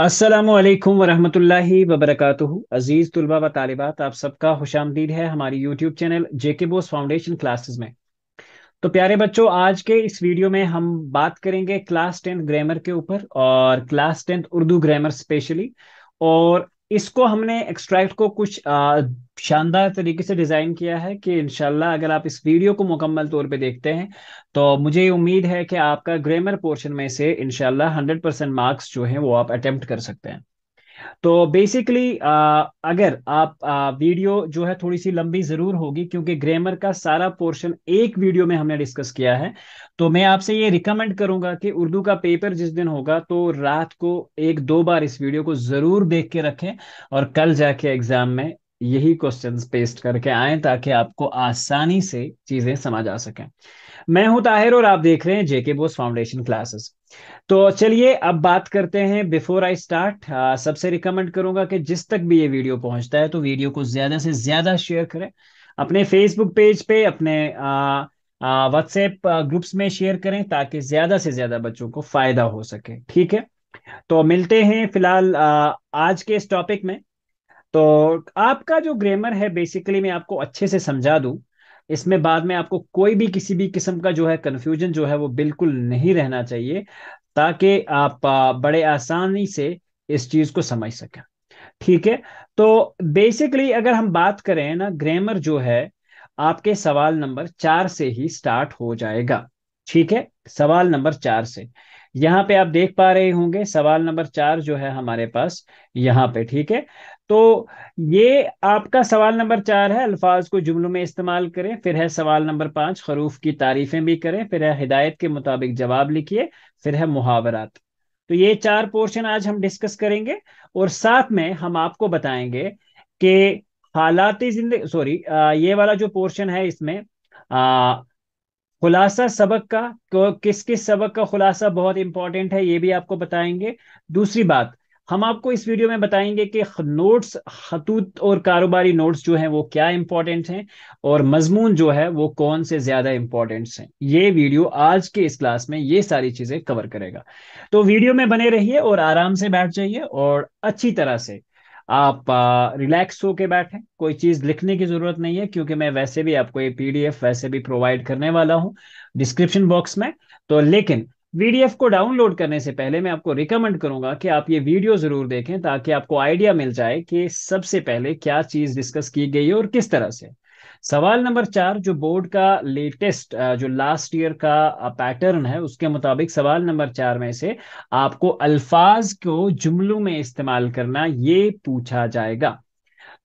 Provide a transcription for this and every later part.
असलकम वरहमतुल्लाहि वबरकatuह अज़ीज़ तलबा व तालिबात आप सबका खुश आमदीद है हमारी YouTube channel JK Bose foundation classes में तो प्यारे बच्चों आज के इस वीडियो में हम बात करेंगे क्लास टेंथ ग्रामर के ऊपर और class tenth Urdu grammar specially और इसको हमने एक्सट्रैक्ट को कुछ शानदार तरीके से डिज़ाइन किया है कि इनशाला अगर आप इस वीडियो को मुकम्मल तौर पे देखते हैं तो मुझे उम्मीद है कि आपका ग्रामर पोर्शन में से इनशाला हंड्रेड परसेंट मार्क्स जो हैं वो आप अटेम्प्ट कर सकते हैं तो बेसिकली अगर आप आ, वीडियो जो है थोड़ी सी लंबी ज़रूर होगी क्योंकि ग्रामर का सारा पोर्शन एक वीडियो में हमने डिस्कस किया है तो मैं आपसे ये रिकमेंड करूंगा कि उर्दू का पेपर जिस दिन होगा तो रात को एक दो बार इस वीडियो को जरूर देख के रखें और कल जाके एग्जाम में यही क्वेश्चन पेस्ट करके आए ताकि आपको आसानी से चीजें समझ आ सकें मैं हूं ताहिर और आप देख रहे हैं जेके बोस फाउंडेशन क्लासेस तो चलिए अब बात करते हैं बिफोर आई स्टार्ट सबसे रिकमेंड करूंगा कि जिस तक भी ये वीडियो पहुंचता है तो वीडियो को ज्यादा से ज्यादा शेयर करें अपने फेसबुक पेज पे अपने आ, व्हाट्सएप ग्रुप्स में शेयर करें ताकि ज्यादा से ज्यादा बच्चों को फायदा हो सके ठीक है तो मिलते हैं फिलहाल आज के इस टॉपिक में तो आपका जो ग्रामर है बेसिकली मैं आपको अच्छे से समझा दूं इसमें बाद में आपको कोई भी किसी भी किस्म का जो है कन्फ्यूजन जो है वो बिल्कुल नहीं रहना चाहिए ताकि आप बड़े आसानी से इस चीज को समझ सकें ठीक है तो बेसिकली अगर हम बात करें ना ग्रामर जो है आपके सवाल नंबर चार से ही स्टार्ट हो जाएगा ठीक है सवाल नंबर चार से यहाँ पे आप देख पा रहे होंगे सवाल नंबर चार जो है हमारे पास यहाँ पे ठीक है तो ये आपका सवाल नंबर चार है अल्फाज को जुमलों में इस्तेमाल करें फिर है सवाल नंबर पांच खरूफ की तारीफें भी करें फिर है हिदायत के मुताबिक जवाब लिखिए फिर है मुहावरात तो ये चार पोर्शन आज हम डिस्कस करेंगे और साथ में हम आपको बताएंगे कि हालाती जिंदगी सॉरी ये वाला जो पोर्शन है इसमें आ, खुलासा सबक का तो किस किस सबक का खुलासा बहुत इंपॉर्टेंट है ये भी आपको बताएंगे दूसरी बात हम आपको इस वीडियो में बताएंगे कि नोट्स खतूत और कारोबारी नोट्स जो हैं वो क्या इंपॉर्टेंट हैं और मजमून जो है वो कौन से ज्यादा इंपॉर्टेंट हैं ये वीडियो आज के इस क्लास में ये सारी चीजें कवर करेगा तो वीडियो में बने रहिए और आराम से बैठ जाइए और अच्छी तरह से आप रिलैक्स होके बैठे कोई चीज़ लिखने की ज़रूरत नहीं है क्योंकि मैं वैसे भी आपको ये पीडीएफ वैसे भी प्रोवाइड करने वाला हूं डिस्क्रिप्शन बॉक्स में तो लेकिन वीडीएफ को डाउनलोड करने से पहले मैं आपको रिकमेंड करूंगा कि आप ये वीडियो जरूर देखें ताकि आपको आइडिया मिल जाए कि सबसे पहले क्या चीज़ डिस्कस की गई है और किस तरह से सवाल नंबर चार जो बोर्ड का लेटेस्ट जो लास्ट ईयर का पैटर्न है उसके मुताबिक सवाल नंबर चार में से आपको अल्फाज को जुमलों में इस्तेमाल करना ये पूछा जाएगा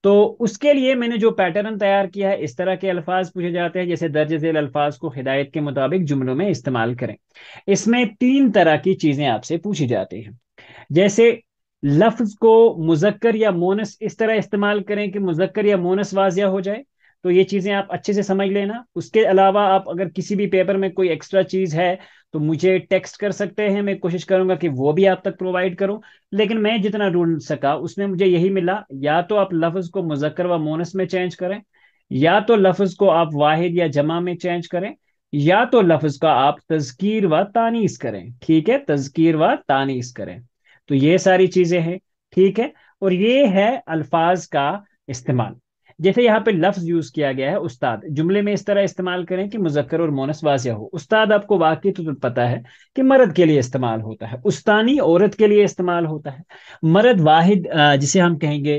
तो उसके लिए मैंने जो पैटर्न तैयार किया है इस तरह के अल्फाज पूछे जाते हैं जैसे दर्ज झेल अल्फाज को हिदायत के मुताबिक जुमलों में इस्तेमाल करें इसमें तीन तरह की चीजें आपसे पूछी जाती हैं जैसे लफ्ज को मुजक्कर या मोनस इस तरह इस्तेमाल करें कि मुजक्कर या मोनस वाजिया हो जाए तो ये चीजें आप अच्छे से समझ लेना उसके अलावा आप अगर किसी भी पेपर में कोई एक्स्ट्रा चीज है तो मुझे टेक्स्ट कर सकते हैं मैं कोशिश करूंगा कि वो भी आप तक प्रोवाइड करूं लेकिन मैं जितना ढूंढ सका उसमें मुझे यही मिला या तो आप लफ्ज को मुजक्कर व मोनस में चेंज करें या तो लफ्ज को आप वाहिद या जमा में चेंज करें या तो लफ्ज का आप तस्कीर व तानीस करें ठीक है तस्कीर व तानीस करें तो ये सारी चीजें हैं ठीक है और ये है अल्फाज का इस्तेमाल जैसे यहाँ पे लफ्ज यूज किया गया है उस्ताद जुमले में इस तरह इस्तेमाल करें कि मुजक्कर और मोनस वाजिया हो उस्ताद आपको वाकई तो पता है कि मर्द के लिए इस्तेमाल होता है उस्तानी औरत के लिए इस्तेमाल होता है मर्द वाहिद जिसे हम कहेंगे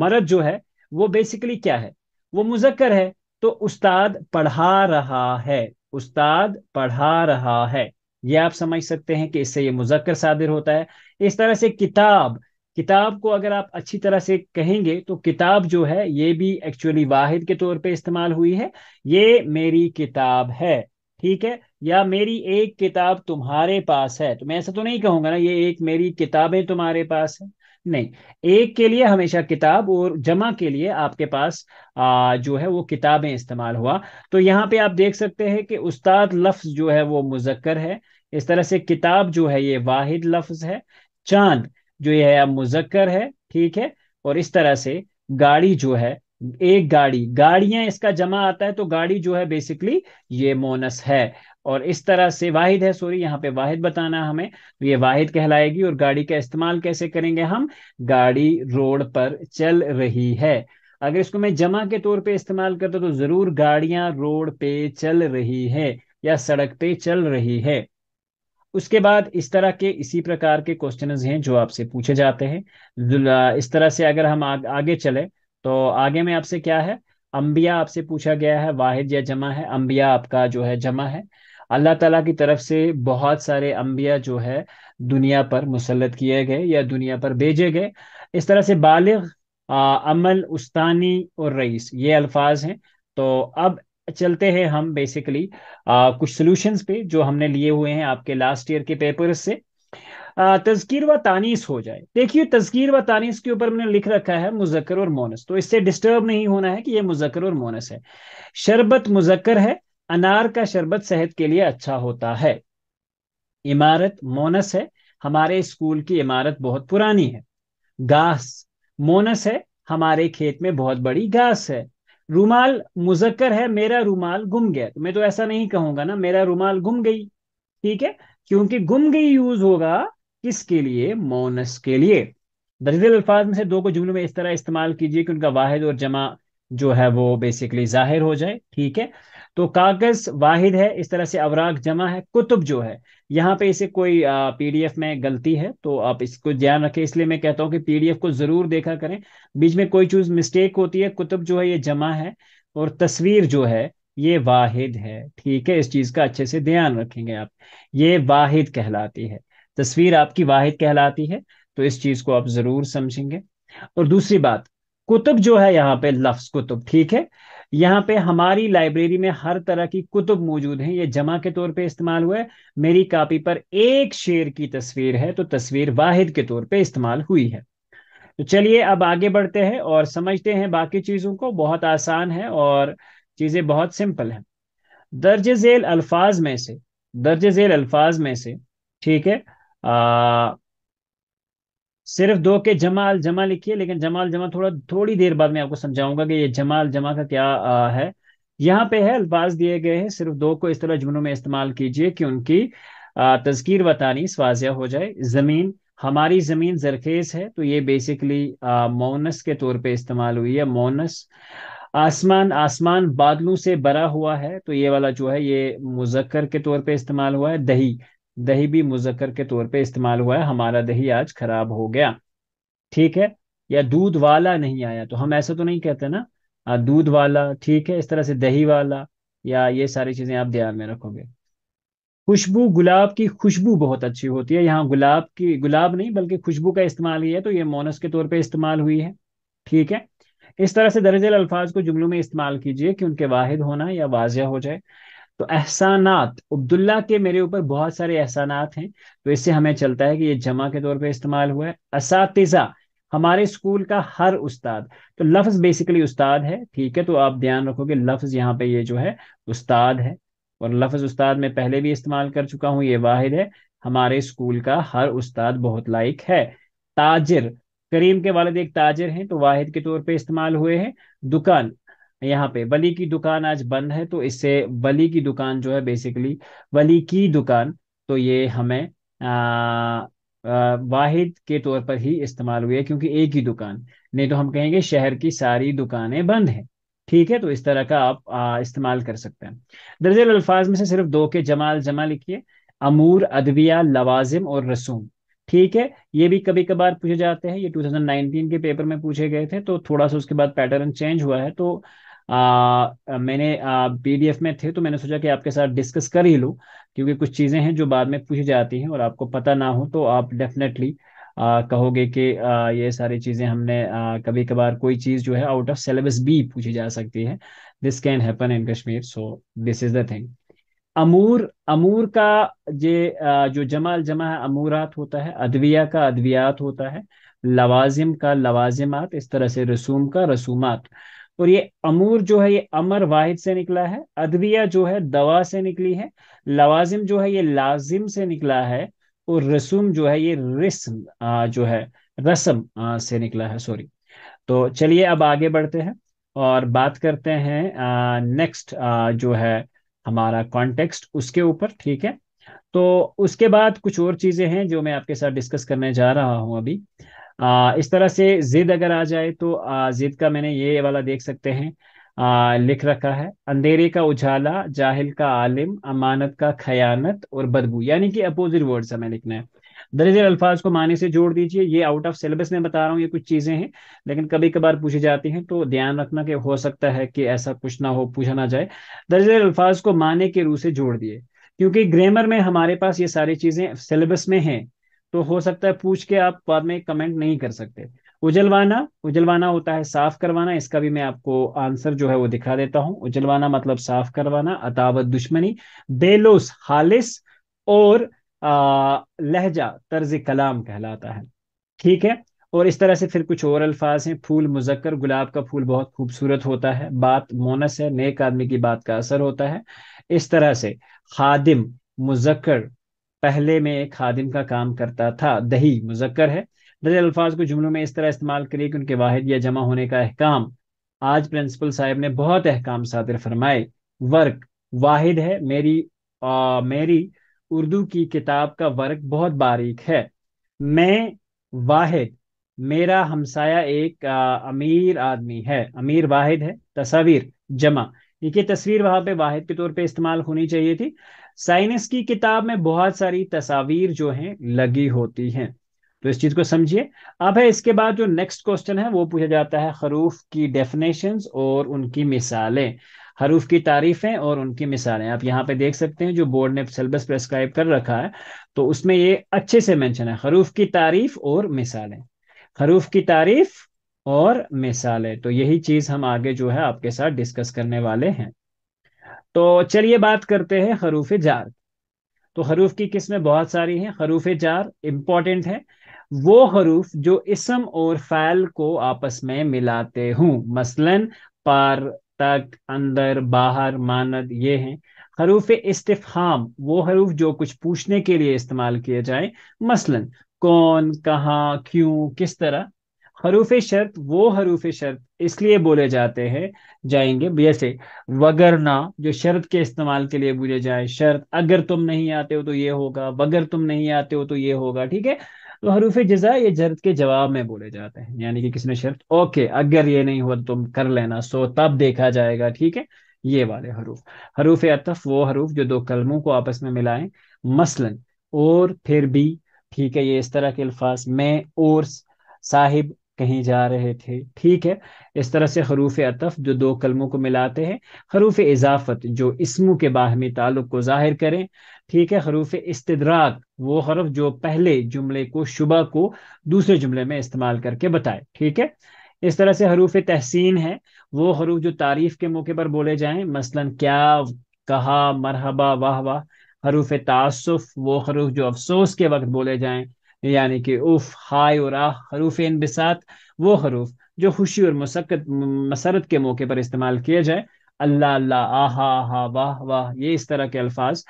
मर्द जो है वो बेसिकली क्या है वो मुजक्कर है तो उस्ताद पढ़ा रहा है उस्ताद पढ़ा रहा है ये आप समझ सकते हैं कि इससे ये मुजक्कर सादिर होता है इस तरह से किताब किताब को अगर आप अच्छी तरह से कहेंगे तो किताब जो है ये भी एक्चुअली वाहिद के तौर पे इस्तेमाल हुई है ये मेरी किताब है ठीक है या मेरी एक किताब तुम्हारे पास है तो मैं ऐसा तो नहीं कहूंगा ना ये एक मेरी किताबें तुम्हारे पास है नहीं एक के लिए हमेशा किताब और जमा के लिए आपके पास आ, जो है वो किताबें इस्तेमाल हुआ तो यहाँ पे आप देख सकते हैं कि उस्ताद लफ्ज जो है वो मुजक्कर है इस तरह से किताब जो है ये वाहिद लफ्ज है चांद जो ये है मुजक्कर है ठीक है और इस तरह से गाड़ी जो है एक गाड़ी गाड़ियां इसका जमा आता है तो गाड़ी जो है बेसिकली ये मोनस है और इस तरह से वाहिद है सॉरी यहाँ पे वाहिद बताना हमें तो ये वाहिद कहलाएगी और गाड़ी का इस्तेमाल कैसे करेंगे हम गाड़ी रोड पर चल रही है अगर इसको मैं जमा के तौर पे इस्तेमाल करता तो जरूर गाड़ियां रोड पे चल रही है या सड़क पे चल रही है उसके बाद इस तरह के इसी प्रकार के क्वेश्चन हैं जो आपसे पूछे जाते हैं इस तरह से अगर हम आ, आगे चले तो आगे में आपसे क्या है अम्बिया आपसे पूछा गया है वाहिद या जमा है अम्बिया आपका जो है जमा है अल्लाह ताला की तरफ से बहुत सारे अम्बिया जो है दुनिया पर मुसलत किए गए या दुनिया पर भेजे गए इस तरह से बालिग अमल उस्तानी और रईस ये अल्फाज हैं तो अब चलते हैं हम बेसिकली आ, कुछ सोल्यूशन पे जो हमने लिए हुए हैं आपके लास्ट ईयर के पेपर से तस्कीर व तानीस हो जाए देखिए तस्कीर व तानीस के ऊपर मैंने लिख रखा है मुजक्र और मोनस तो इससे डिस्टर्ब नहीं होना है कि ये मुजक्र और मोनस है शरबत मुजक्र है अनार का शरबत सेहत के लिए अच्छा होता है इमारत मोनस है हमारे स्कूल की इमारत बहुत पुरानी है घास मोनस है हमारे खेत में बहुत बड़ी घास है रुमाल मुजक्कर है मेरा रुमाल गुम गया तो मैं तो ऐसा नहीं कहूंगा ना मेरा रुमाल गुम गई ठीक है क्योंकि गुम गई यूज होगा किसके लिए मोनस के लिए दर्जल अल्फाज में से दो को जुमलों में इस तरह इस्तेमाल कीजिए कि उनका वाहिद और जमा जो है वो बेसिकली जाहिर हो जाए ठीक है तो कागज वाहिद है इस तरह से अवराग जमा है कुतुब जो है यहाँ पे इसे कोई पीडीएफ में गलती है तो आप इसको ध्यान रखें इसलिए मैं कहता हूँ कि पीडीएफ को जरूर देखा करें बीच में कोई चीज मिस्टेक होती है कुतुब जो है ये जमा है और तस्वीर जो है ये वाहिद है ठीक है इस चीज का अच्छे से ध्यान रखेंगे आप ये वाहिद कहलाती है तस्वीर आपकी वाहिद कहलाती है तो इस चीज को आप जरूर समझेंगे और दूसरी बात कुतुब जो है यहाँ पे लफ्स कुतुब ठीक है यहाँ पे हमारी लाइब्रेरी में हर तरह की कुतुब मौजूद हैं ये जमा के तौर पे इस्तेमाल हुआ है मेरी कापी पर एक शेर की तस्वीर है तो तस्वीर वाहिद के तौर पे इस्तेमाल हुई है तो चलिए अब आगे बढ़ते हैं और समझते हैं बाकी चीज़ों को बहुत आसान है और चीज़ें बहुत सिंपल हैं दर्ज झेल अल्फाज में से दर्ज झेल अल्फाज में से ठीक है आ, सिर्फ दो के जमाल जमा लिखिए लेकिन जमाल जमा थोड़ा थोड़ी देर बाद मैं आपको समझाऊंगा कि ये जमाल जमा का क्या आ, है यहाँ पे है अल्फाज दिए गए हैं सिर्फ दो को इस तरह जुमनों में इस्तेमाल कीजिए कि उनकी तस्कीर वतानी वाजिया हो जाए जमीन हमारी जमीन जरखेज है तो ये बेसिकली मोनस के तौर पे इस्तेमाल हुई है मोनस आसमान आसमान बादलों से भरा हुआ है तो ये वाला जो है ये मुजक्कर के तौर पे इस्तेमाल हुआ है दही दही भी मुजक्कर के तौर पे इस्तेमाल हुआ है हमारा दही आज खराब हो गया ठीक है या दूध वाला नहीं आया तो हम ऐसा तो नहीं कहते ना दूध वाला ठीक है इस तरह से दही वाला या ये सारी चीजें आप ध्यान में रखोगे खुशबू गुलाब की खुशबू बहुत अच्छी होती है यहाँ गुलाब की गुलाब नहीं बल्कि खुशबू का इस्तेमाल ही है तो ये मोनस के तौर पे इस्तेमाल हुई है ठीक है इस तरह से दर्ज अल्फाज को जुमलों में इस्तेमाल कीजिए कि उनके वाहिद होना या वाजह हो जाए तो एहसानात अब्दुल्ला के मेरे ऊपर बहुत सारे एहसानात हैं तो इससे हमें चलता है कि ये जमा के तौर पे इस्तेमाल हुआ है असातिजा हमारे स्कूल का हर उस्ताद तो लफ्ज बेसिकली उस्ताद है ठीक है तो आप ध्यान रखोगे लफ्ज यहाँ पे ये जो है उस्ताद है और लफ्ज उस्ताद में पहले भी इस्तेमाल कर चुका हूँ ये वाहिद है हमारे स्कूल का हर उस्ताद बहुत लायक है ताजिर करीम के वालद एक ताजिर हैं तो वाहिद के तौर पे इस्तेमाल हुए हैं दुकान यहाँ पे वली की दुकान आज बंद है तो इससे वली की दुकान जो है बेसिकली वली की दुकान तो ये हमें आ, आ, वाहिद के तौर पर ही इस्तेमाल हुई है क्योंकि एक ही दुकान नहीं तो हम कहेंगे शहर की सारी दुकानें बंद हैं ठीक है तो इस तरह का आप इस्तेमाल कर सकते हैं दरअसल अल्फाज में से सिर्फ दो के जमाल जमा लिखिए अमूर अदविया लवाजिम और रसूम ठीक है ये भी कभी कभार पूछे जाते हैं ये 2019 के पेपर में पूछे गए थे तो थोड़ा सा उसके बाद पैटर्न चेंज हुआ है तो आ, मैंने पीडीएफ में थे तो मैंने सोचा कि आपके साथ डिस्कस कर ही लूँ क्योंकि कुछ चीज़ें हैं जो बाद में पूछी जाती हैं और आपको पता ना हो तो आप डेफिनेटली कहोगे कि ये सारी चीज़ें हमने आ, कभी कभार कोई चीज़ जो है आउट ऑफ सिलेबस भी पूछी जा सकती है this can happen in Kashmir so this is the thing अमूर अमूर का ये जो जमाल जमा है अमूरात होता है अदविया का अदवियात होता है लवाजिम का लवाजिमात इस तरह से रसूम का रसूमात और ये अमूर जो है ये अमर वाहिद से निकला है अदविया जो है दवा से निकली है लवाजिम जो है ये लाजिम से निकला है और रसूम जो है ये रिस्म जो है रसम से निकला है सॉरी तो चलिए अब आगे बढ़ते हैं और बात करते हैं नेक्स्ट जो है हमारा कॉन्टेक्स्ट उसके ऊपर ठीक है तो उसके बाद कुछ और चीज़ें हैं जो मैं आपके साथ डिस्कस करने जा रहा हूं अभी आ, इस तरह से जिद अगर आ जाए तो जिद का मैंने ये वाला देख सकते हैं आ, लिख रखा है अंधेरे का उजाला जाहिल का आलिम अमानत का खयानत और बदबू यानी कि अपोजिट वर्ड्स हमें लिखना है दरअसल अल्फाज को माने से जोड़ दीजिए ये आउट ऑफ सिलेबस में बता रहा हूँ ये कुछ चीज़ें हैं लेकिन कभी कभार पूछी जाती हैं तो ध्यान रखना कि हो सकता है कि ऐसा कुछ ना हो पूछा ना जाए दरअसल अल्फाज को माने के रूह से जोड़ दिए क्योंकि ग्रामर में हमारे पास ये सारी चीज़ें सिलेबस में हैं तो हो सकता है पूछ के आप बाद में कमेंट नहीं कर सकते उजलवाना उजलवाना होता है साफ करवाना इसका भी मैं आपको आंसर जो है वो दिखा देता हूं उजलवाना मतलब साफ करवाना अतावत दुश्मनी बेलोस हालिस और आ, लहजा तर्ज कलाम कहलाता है ठीक है और इस तरह से फिर कुछ और अल्फाज हैं फूल मुजक्कर गुलाब का फूल बहुत खूबसूरत होता है बात मोनस है नेक आदमी की बात का असर होता है इस तरह से खादिम मुजक्कर पहले मैं एक खादिम का काम करता था दही मुजक्कर है दर्ज अल्फाज को जुमलों में इस तरह इस्तेमाल करिए कि उनके वाहिद या जमा होने का अहकाम आज प्रिंसिपल साहब ने बहुत अहकाम सादिर फरमाए वर्क वाहिद है मेरी आ, मेरी उर्दू की किताब का वर्क बहुत बारीक है मैं वाहिद मेरा हमसाया एक आ, अमीर आदमी है अमीर वाहिद है तस्वीर जमा ये तस्वीर वहां पे वाहिद के तौर पे इस्तेमाल होनी चाहिए थी साइनस की किताब में बहुत सारी तस्वीर जो हैं लगी होती हैं तो इस चीज को समझिए अब है इसके बाद जो नेक्स्ट क्वेश्चन है वो पूछा जाता है हरूफ की डेफिनेशन और उनकी मिसालें हरूफ की तारीफें और उनकी मिसालें आप यहाँ पे देख सकते हैं जो बोर्ड ने सिलेबस प्रेस्क्राइब कर रखा है तो उसमें ये अच्छे से मेंशन है हरूफ की तारीफ और मिसालें हरूफ की तारीफ और मिसालें तो यही चीज हम आगे जो है आपके साथ डिस्कस करने वाले हैं तो चलिए बात करते हैं हरूफ जार तो हरूफ की किस्में बहुत सारी हैं हरूफ जार इंपॉर्टेंट है वो हरूफ जो इसम और फैल को आपस में मिलाते हूँ मसलन पार तक अंदर बाहर मानद ये हैं हरूफ इस्तफाम वो हरूफ जो कुछ पूछने के लिए इस्तेमाल किए जाए मसलन कौन कहाँ क्यों किस तरह हरूफ शर्त वो हरूफ शर्त इसलिए बोले जाते हैं जाएंगे जैसे वगरना जो शर्त के इस्तेमाल के लिए बोले जाए शर्त अगर तुम नहीं आते हो तो ये होगा वगर तुम नहीं आते हो तो ये होगा ठीक है तो हरूफ जजा ये जर्द के जवाब में बोले जाते हैं यानी कि किसने शर्त ओके अगर ये नहीं हुआ तो तुम कर लेना सो तब देखा जाएगा ठीक है ये वाले हरूफ हरूफ अतफ वो हरूफ जो दो कलमों को आपस में मिलाएं मसलन और फिर भी ठीक है ये इस तरह के अल्फाज मैं और साहिब कहीं जा रहे थे ठीक है इस तरह से हरूफ अतफ जो दो कलमों को मिलाते हैं हरूफ इजाफत जो इसमों के बाहमी ताल्लुक को जाहिर करें ठीक है हरूफ इस्तदराक वो हरफ जो पहले जुमले को शुबह को दूसरे जुमले में इस्तेमाल करके बताए ठीक है इस तरह से हरूफ तहसीन है वो हरूफ जो तारीफ के मौके पर बोले जाए मसलन क्या कहा मरहबा वाह वाह हरूफ तसफ़ वो हरूफ जो अफसोस के वक्त बोले जाएं यानी कि उफ हाय और आह हरूफ इन बिसात वो हरूफ जो खुशी और मुसक्कत मसरत के मौके पर इस्तेमाल किए जाए अल्लाह अल्लाह आहा आहा वाह वाह ये इस तरह के अल्फाज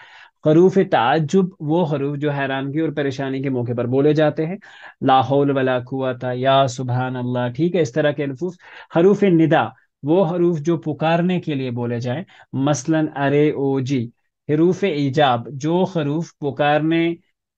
हरूफ ताजुब वो हरूफ जो हैरानगी और परेशानी के मौके पर बोले जाते हैं लाहौल वला था या सुबहान अल्लाह ठीक है इस तरह के अल्फूफ हरूफ निदा वो हरूफ जो पुकारने के लिए बोले जाए मसलन अरे ओ जी हरूफ ईजाब जो हरूफ पुकारने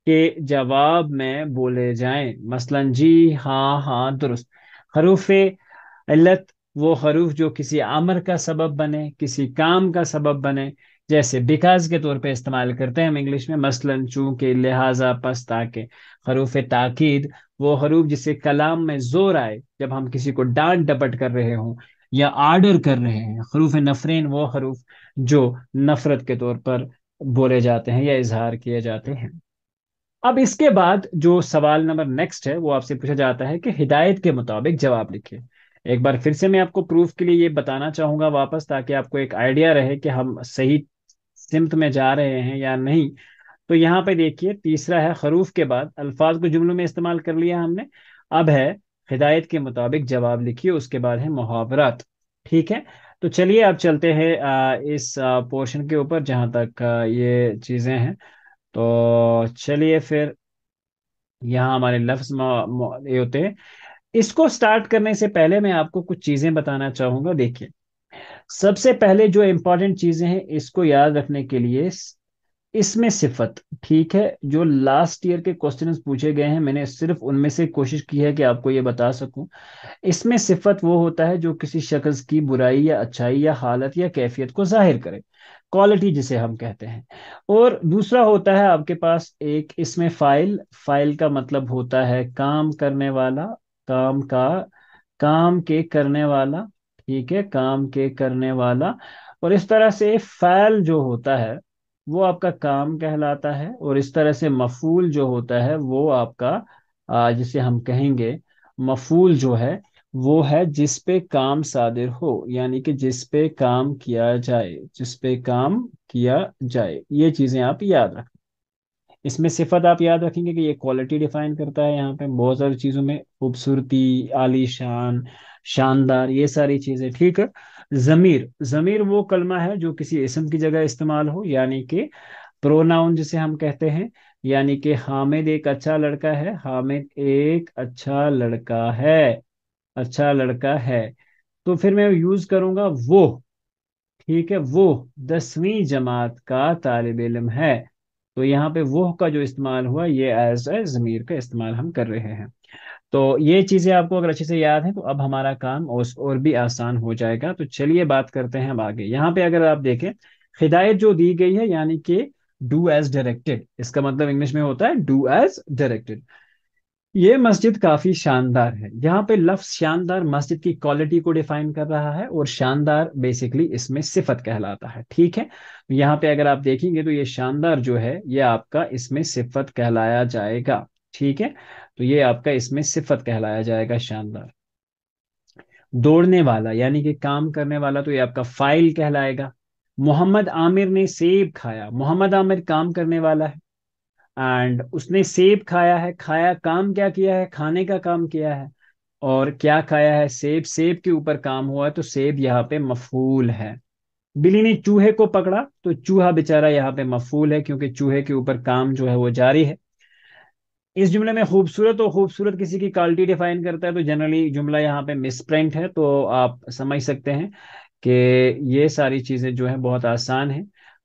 के जवाब में बोले जाएं मसलन जी हाँ हाँ दुरुस्त हरूफ इल्लत वो हरूफ जो किसी आमर का सबब बने किसी काम का सबब बने जैसे बिकाज के तौर पे इस्तेमाल करते हैं हम इंग्लिश में मसलन चूंकि लिहाजा पस ताके हरूफ ताकीद वो हरूफ जिससे कलाम में जोर आए जब हम किसी को डांट डपट कर रहे हों या आर्डर कर रहे हैं हरूफ नफरीन वो हरूफ जो नफरत के तौर पर बोले जाते हैं या इजहार किए जाते हैं अब इसके बाद जो सवाल नंबर नेक्स्ट है वो आपसे पूछा जाता है कि हिदायत के मुताबिक जवाब लिखिए एक बार फिर से मैं आपको प्रूफ के लिए ये बताना चाहूंगा वापस ताकि आपको एक आइडिया रहे कि हम सही सिमत में जा रहे हैं या नहीं तो यहाँ पे देखिए तीसरा है खरूफ के बाद अल्फाज को जुमलों में इस्तेमाल कर लिया हमने अब है हिदायत के मुताबिक जवाब लिखिए उसके बाद है मुहावरत ठीक है तो चलिए आप चलते हैं इस पोर्शन के ऊपर जहां तक ये चीज़ें हैं तो चलिए फिर यहाँ हमारे लफ्ज ये होते हैं इसको स्टार्ट करने से पहले मैं आपको कुछ चीजें बताना चाहूंगा देखिए सबसे पहले जो इंपॉर्टेंट चीजें हैं इसको याद रखने के लिए इसमें सिफत ठीक है जो लास्ट ईयर के क्वेश्चन पूछे गए हैं मैंने सिर्फ उनमें से कोशिश की है कि आपको ये बता सकूं इसमें सिफत वो होता है जो किसी शख्स की बुराई या अच्छाई या हालत या कैफियत को जाहिर करे क्वालिटी जिसे हम कहते हैं और दूसरा होता है आपके पास एक इसमें फाइल फाइल का मतलब होता है काम करने वाला काम का काम के करने वाला ठीक है काम के करने वाला और इस तरह से फैल जो होता है वो आपका काम कहलाता है और इस तरह से मफूल जो होता है वो आपका जिसे हम कहेंगे मफूल जो है वो है जिस पे काम सादिर हो यानी कि जिस पे काम किया जाए जिस पे काम किया जाए ये चीज़ें आप याद रखें इसमें सिफत आप याद रखेंगे कि ये क्वालिटी डिफाइन करता है यहाँ पे बहुत सारी चीज़ों में खूबसूरती आलीशान शानदार ये सारी चीज़ें ठीक है ज़मीर ज़मीर वो कलमा है जो किसी इसम की जगह इस्तेमाल हो यानी कि प्रोनाउन जिसे हम कहते हैं यानी कि हामिद एक अच्छा लड़का है हामिद एक अच्छा लड़का है अच्छा लड़का है तो फिर मैं यूज करूंगा वो ठीक है वो दसवीं जमात का तालब इलम है तो यहाँ पे वो का जो इस्तेमाल हुआ ये एज ए ज़मीर का इस्तेमाल हम कर रहे हैं तो ये चीज़ें आपको अगर अच्छे से याद है तो अब हमारा काम और, और भी आसान हो जाएगा तो चलिए बात करते हैं अब आगे यहाँ पे अगर आप देखें हिदायत जो दी गई है यानी कि डू एज डायरेक्टेड इसका मतलब इंग्लिश में होता है डू एज डायरेक्टेड ये मस्जिद काफी शानदार है यहाँ पे लफ्ज शानदार मस्जिद की क्वालिटी को डिफाइन कर रहा है और शानदार बेसिकली इसमें सिफत कहलाता है ठीक है यहाँ पे अगर आप देखेंगे तो ये शानदार जो है ये आपका इसमें सिफत कहलाया जाएगा ठीक है तो ये आपका इसमें सिफत कहलाया जाएगा शानदार दौड़ने वाला यानी कि काम करने वाला तो ये आपका फाइल कहलाएगा मोहम्मद आमिर ने सेब खाया मोहम्मद आमिर काम करने वाला है एंड उसने सेब खाया है खाया काम क्या किया है खाने का काम किया है और क्या खाया है सेब सेब के ऊपर काम हुआ तो सेब यहाँ पे मफूल है बिली ने चूहे को पकड़ा तो चूहा बेचारा यहाँ पे मफूल है क्योंकि चूहे के ऊपर काम जो है वो जारी है इस जुमले में खूबसूरत और खूबसूरत किसी की क्वालिटी डिफाइन करता है तो जनरली जुमला यहाँ पे मिसप्रिंट है तो आप समझ सकते हैं कि ये सारी चीज़ें जो है बहुत आसान है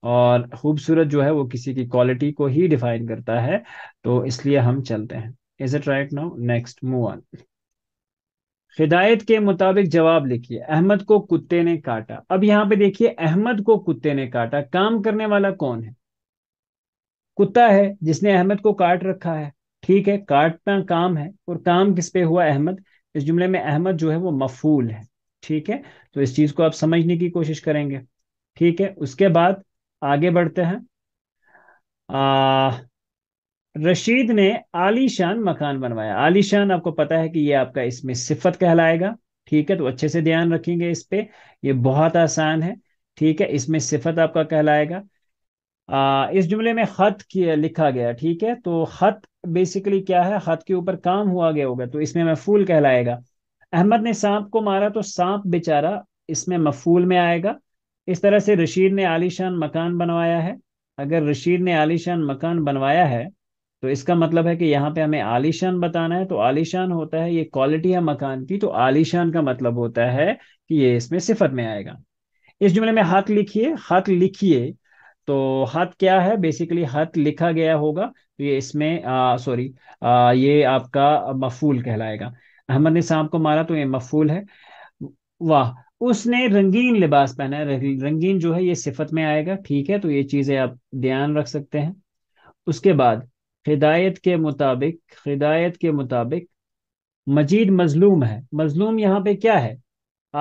और खूबसूरत जो है वो किसी की क्वालिटी को ही डिफाइन करता है तो इसलिए हम चलते हैं is it right now next move on हिदायत के मुताबिक जवाब लिखिए अहमद को कुत्ते ने काटा अब यहाँ पे देखिए अहमद को कुत्ते ने काटा काम करने वाला कौन है कुत्ता है जिसने अहमद को काट रखा है ठीक है काटना काम है और काम किस पे हुआ अहमद इस जुमले में अहमद जो है वो मफूल है ठीक है तो इस चीज को आप समझने की कोशिश करेंगे ठीक है उसके बाद आगे बढ़ते हैं आ, रशीद ने आलीशान मकान बनवाया आलीशान आपको पता है कि ये आपका इसमें सिफत कहलाएगा ठीक है तो अच्छे से ध्यान रखेंगे इस पे ये बहुत आसान है ठीक है इसमें सिफत आपका कहलाएगा आ, इस जुमले में खत लिखा गया ठीक है तो खत बेसिकली क्या है खत के ऊपर काम हुआ गया होगा तो इसमें मफूल कहलाएगा अहमद ने सांप को मारा तो सांप बेचारा इसमें मफूल में आएगा इस तरह से रशीद ने आलीशान मकान बनवाया है अगर रशीद ने आलीशान मकान बनवाया है तो इसका मतलब है कि यहाँ पे हमें आलीशान बताना है तो आलीशान होता है ये क्वालिटी है मकान की तो आलीशान का मतलब होता है कि ये इसमें सिफत में आएगा इस जुमले में हाथ लिखिए हथ लिखिए तो हथ क्या है बेसिकली हथ लिखा गया होगा तो ये इसमें सॉरी ये आपका मफूल कहलाएगा अहमद ने सांप को मारा तो ये मफूल है वाह उसने रंगीन लिबास पहना है रंगीन जो है ये सिफत में आएगा ठीक है तो ये चीज़ें आप ध्यान रख सकते हैं उसके बाद हिदायत के मुताबिक हिदायत के मुताबिक मजीद मजलूम है मजलूम यहाँ पे क्या है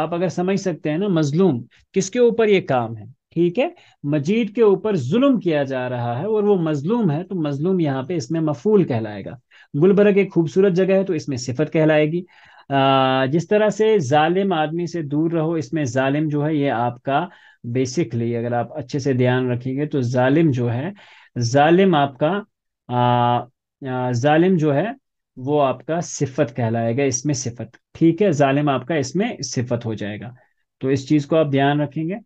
आप अगर समझ सकते हैं ना मजलूम किसके ऊपर ये काम है ठीक है मजीद के ऊपर जुल्म किया जा रहा है और वो मजलूम है तो मजलूम यहाँ पे इसमें मफूल कहलाएगा गुलबर्ग एक खूबसूरत जगह है तो इसमें सिफत कहलाएगी जिस तरह से जालिम आदमी से दूर रहो इसमें जालिम जो है ये आपका बेसिकली अगर आप अच्छे से ध्यान रखेंगे तो जालिम जो है जालिम आपका आ, जालिम जो है वो आपका सिफत कहलाएगा इसमें सिफत ठीक है जालिम आपका इसमें सिफत हो जाएगा तो इस चीज़ को आप ध्यान रखेंगे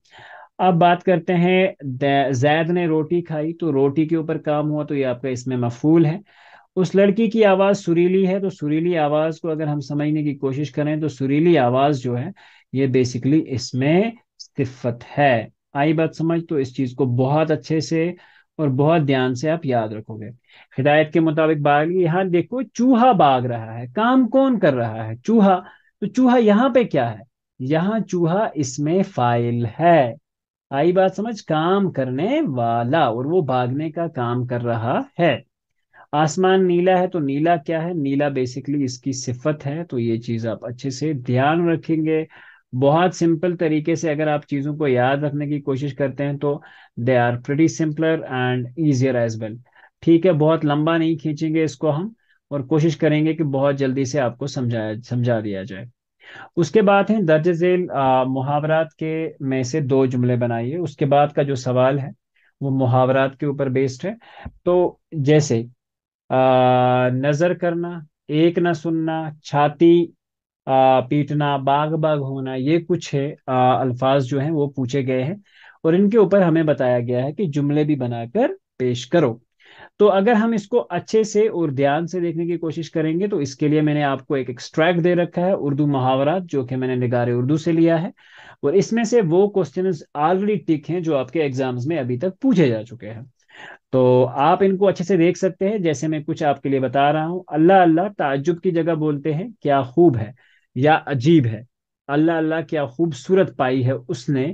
अब बात करते हैं जैद ने रोटी खाई तो रोटी के ऊपर काम हुआ तो ये आपका इसमें मफूल है उस लड़की की आवाज़ सुरीली है तो सुरीली आवाज़ को अगर हम समझने की कोशिश करें तो सुरीली आवाज़ जो है ये बेसिकली इसमें सिफत है आई बात समझ तो इस चीज़ को बहुत अच्छे से और बहुत ध्यान से आप याद रखोगे हिदायत के मुताबिक बाग यहाँ देखो चूहा बाग रहा है काम कौन कर रहा है चूहा तो चूहा यहाँ पे क्या है यहाँ चूहा इसमें फाइल है आई बात समझ काम करने वाला और वो भागने का काम कर रहा है आसमान नीला है तो नीला क्या है नीला बेसिकली इसकी सिफत है तो ये चीज आप अच्छे से ध्यान रखेंगे बहुत सिंपल तरीके से अगर आप चीज़ों को याद रखने की कोशिश करते हैं तो they are pretty simpler and easier as well ठीक है बहुत लंबा नहीं खींचेंगे इसको हम और कोशिश करेंगे कि बहुत जल्दी से आपको समझाया समझा दिया जाए उसके बाद है दर्ज झेल मुहावरात के में से दो जुमले बनाइए उसके बाद का जो सवाल है वो मुहावरात के ऊपर बेस्ड है तो जैसे नजर करना एक न सुनना छाती पीटना बाग बाग होना ये कुछ है अल्फाज जो हैं वो पूछे गए हैं और इनके ऊपर हमें बताया गया है कि जुमले भी बनाकर पेश करो तो अगर हम इसको अच्छे से और ध्यान से देखने की कोशिश करेंगे तो इसके लिए मैंने आपको एक एक्सट्रैक्ट दे रखा है उर्दू मुहावरात जो कि मैंने निगार उर्दू से लिया है और इसमें से वो क्वेश्चन ऑलरेडी टिक हैं जो आपके एग्जाम्स में अभी तक पूछे जा चुके हैं तो आप इनको अच्छे से देख सकते हैं जैसे मैं कुछ आपके लिए बता रहा हूँ अल्लाह अल्लाह ताजुब की जगह बोलते हैं क्या खूब है या अजीब है अल्लाह अल्लाह क्या खूबसूरत पाई है उसने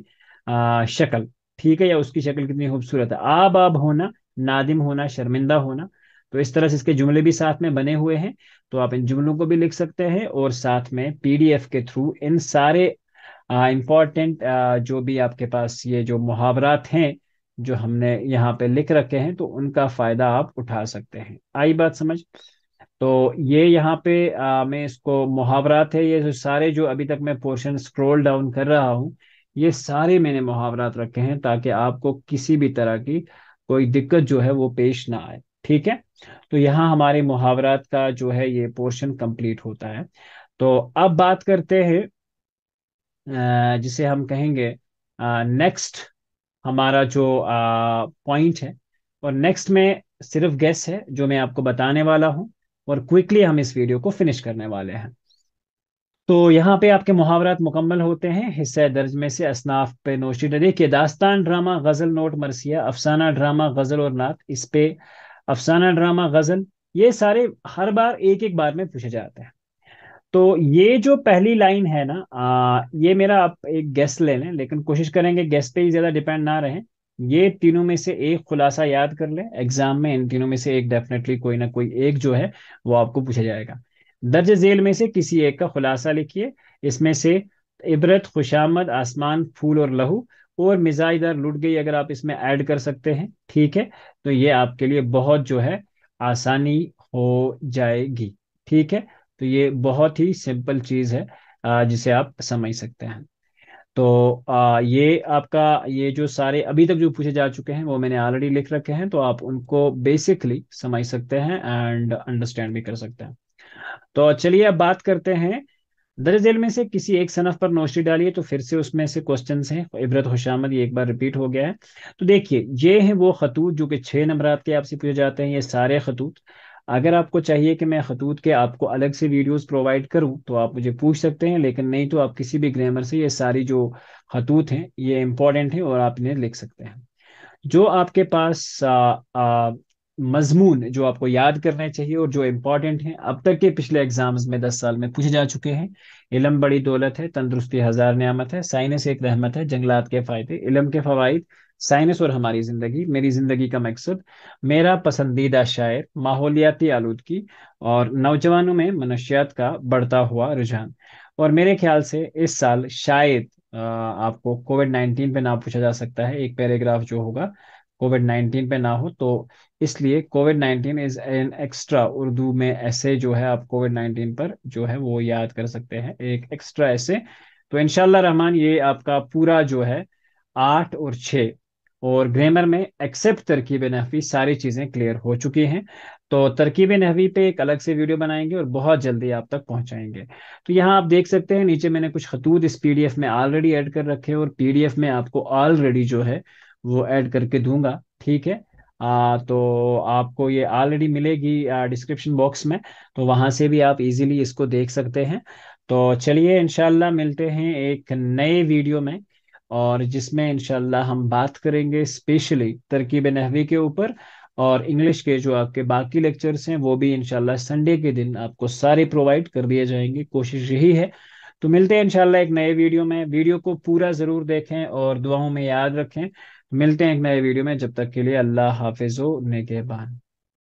शक्ल ठीक है या उसकी शक्ल कितनी खूबसूरत है आब आब होना नादिम होना शर्मिंदा होना तो इस तरह से इसके जुमले भी साथ में बने हुए हैं तो आप इन जुमलों को भी लिख सकते हैं और साथ में पीडीएफ के थ्रू इन सारे इम्पॉर्टेंट जो भी आपके पास ये जो मुहावरात हैं जो हमने यहाँ पे लिख रखे हैं तो उनका फायदा आप उठा सकते हैं आई बात समझ तो ये यहाँ पे आ, मैं इसको मुहावरात है ये जो सारे जो अभी तक मैं पोर्शन स्क्रॉल डाउन कर रहा हूँ ये सारे मैंने मुहावरात रखे हैं ताकि आपको किसी भी तरह की कोई दिक्कत जो है वो पेश ना आए ठीक है तो यहाँ हमारे मुहावरात का जो है ये पोर्शन कंप्लीट होता है तो अब बात करते हैं जिसे हम कहेंगे नेक्स्ट हमारा जो पॉइंट है और नेक्स्ट में सिर्फ गेस है जो मैं आपको बताने वाला हूँ और क्विकली हम इस वीडियो को फिनिश करने वाले हैं तो यहाँ पे आपके मुहावरात मुकम्मल होते हैं हिस्से दर्ज में से असनाफ पे नोशी डरे के दास्तान ड्रामा गज़ल नोट मरसिया अफसाना ड्रामा गज़ल और नात इस पे अफसाना ड्रामा गज़ल ये सारे हर बार एक एक बार में पूछे जाते हैं तो ये जो पहली लाइन है ना आ, ये मेरा आप एक गैस ले लें लेकिन कोशिश करेंगे गैस पे ही ज़्यादा डिपेंड ना रहें ये तीनों में से एक खुलासा याद कर लें एग्जाम में इन तीनों में से एक डेफिनेटली कोई ना कोई एक जो है वो आपको पूछा जाएगा दर्ज झेल में से किसी एक का खुलासा लिखिए इसमें से इबरत खुशामद आसमान फूल और लहू और मिजाजदार लुट गई अगर आप इसमें ऐड कर सकते हैं ठीक है तो ये आपके लिए बहुत जो है आसानी हो जाएगी ठीक है तो ये बहुत ही सिंपल चीज़ है जिसे आप समझ सकते हैं तो ये आपका ये जो सारे अभी तक जो पूछे जा चुके हैं वो मैंने ऑलरेडी लिख रखे हैं तो आप उनको बेसिकली समझ सकते हैं एंड अंडरस्टैंड भी कर सकते हैं तो चलिए अब बात करते हैं दरअसल में से किसी एक सनफ पर नौशरी डालिए तो फिर से उसमें से क्वेश्चन हैं इबरत होशामद ये एक बार रिपीट हो गया है तो देखिए ये हैं वो खतूत जो कि छः नंबर के आपसे पूछे जाते हैं ये सारे खतूत अगर आपको चाहिए कि मैं खतूत के आपको अलग से वीडियोस प्रोवाइड करूं तो आप मुझे पूछ सकते हैं लेकिन नहीं तो आप किसी भी ग्रामर से ये सारी जो खतूत हैं ये इम्पॉर्टेंट हैं और आप इन्हें लिख सकते हैं जो आपके पास मजमून जो आपको याद करने चाहिए और जो इम्पॉर्टेंट हैं अब तक के पिछले एग्जाम्स में दस साल में पूछे जा चुके हैं इलम बड़ी दौलत है तंदरुस्ती हजार नियामत है साइनस एक रहमत है जंगलात के फायदे इलम के फवाद साइनस और हमारी जिंदगी मेरी जिंदगी का मकसद मेरा पसंदीदा शायर माहौलियाती आलूदगी और नौजवानों में मनुष्यत का बढ़ता हुआ रुझान और मेरे ख्याल से इस साल शायद आपको कोविड नाइन्टीन पे ना पूछा जा सकता है एक पैराग्राफ जो होगा कोविड नाइन्टीन पे ना हो तो इसलिए COVID nineteen is an extra Urdu में ऐसे जो है आप कोविड नाइन्टीन पर जो है वो याद कर सकते हैं एक एक्स्ट्रा ऐसे तो इनशाला रहमान ये आपका पूरा जो है आठ और छः और ग्रामर में एक्सेप्ट तरकीब नहवी सारी चीज़ें क्लियर हो चुकी हैं तो तरकीब नहवी पे एक अलग से वीडियो बनाएंगे और बहुत जल्दी आप तक पहुंचाएंगे तो यहाँ आप देख सकते हैं नीचे मैंने कुछ खतूत इस पीडीएफ में ऑलरेडी ऐड कर रखे हैं और पीडीएफ में आपको ऑलरेडी जो है वो ऐड करके दूंगा ठीक है आ, तो आपको ये ऑलरेडी मिलेगी डिस्क्रिप्शन बॉक्स में तो वहाँ से भी आप इजीली इसको देख सकते हैं तो चलिए इनशाला मिलते हैं एक नए वीडियो में और जिसमें इनशाला हम बात करेंगे स्पेशली तरकीब नहवी के ऊपर और इंग्लिश के जो आपके बाकी लेक्चर्स हैं वो भी इनशाला संडे के दिन आपको सारे प्रोवाइड कर दिए जाएंगे कोशिश यही है तो मिलते हैं इनशाला एक नए वीडियो में वीडियो को पूरा ज़रूर देखें और दुआओं में याद रखें मिलते हैं एक नए वीडियो में जब तक के लिए अल्लाह हाफिज़ो नेगेबान